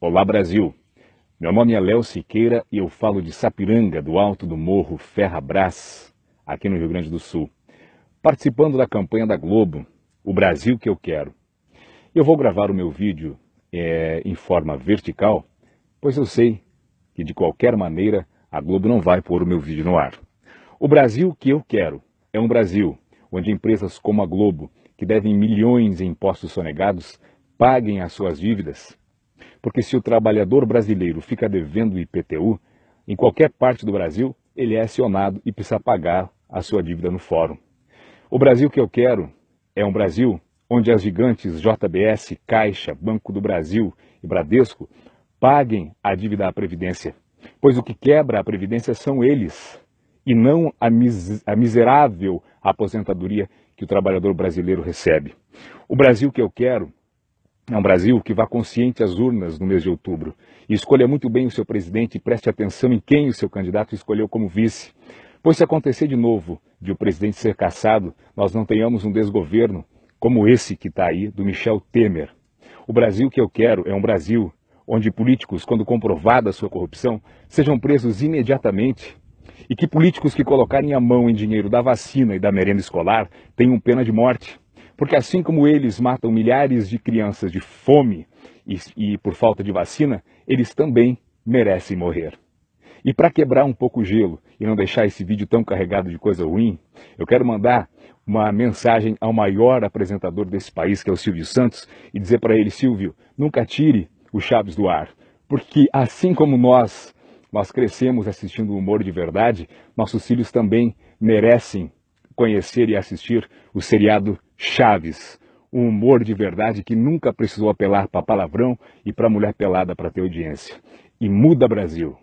Olá Brasil! Meu nome é Léo Siqueira e eu falo de Sapiranga, do alto do morro Ferrabrás, aqui no Rio Grande do Sul, participando da campanha da Globo, O Brasil que eu quero. Eu vou gravar o meu vídeo é, em forma vertical, pois eu sei que de qualquer maneira a Globo não vai pôr o meu vídeo no ar. O Brasil que eu quero é um Brasil onde empresas como a Globo, que devem milhões em impostos sonegados, paguem as suas dívidas porque se o trabalhador brasileiro fica devendo IPTU, em qualquer parte do Brasil, ele é acionado e precisa pagar a sua dívida no fórum. O Brasil que eu quero é um Brasil onde as gigantes JBS, Caixa, Banco do Brasil e Bradesco paguem a dívida à Previdência, pois o que quebra a Previdência são eles e não a, mis a miserável aposentadoria que o trabalhador brasileiro recebe. O Brasil que eu quero é um Brasil que vá consciente às urnas no mês de outubro e escolha muito bem o seu presidente e preste atenção em quem o seu candidato escolheu como vice. Pois se acontecer de novo de o presidente ser cassado, nós não tenhamos um desgoverno como esse que está aí, do Michel Temer. O Brasil que eu quero é um Brasil onde políticos, quando comprovada a sua corrupção, sejam presos imediatamente e que políticos que colocarem a mão em dinheiro da vacina e da merenda escolar tenham pena de morte. Porque assim como eles matam milhares de crianças de fome e, e por falta de vacina, eles também merecem morrer. E para quebrar um pouco o gelo e não deixar esse vídeo tão carregado de coisa ruim, eu quero mandar uma mensagem ao maior apresentador desse país, que é o Silvio Santos, e dizer para ele: Silvio, nunca tire o Chaves do ar, porque assim como nós, nós crescemos assistindo humor de verdade, nossos filhos também merecem conhecer e assistir o seriado Chaves, um humor de verdade que nunca precisou apelar para palavrão e para mulher pelada para ter audiência. E muda Brasil!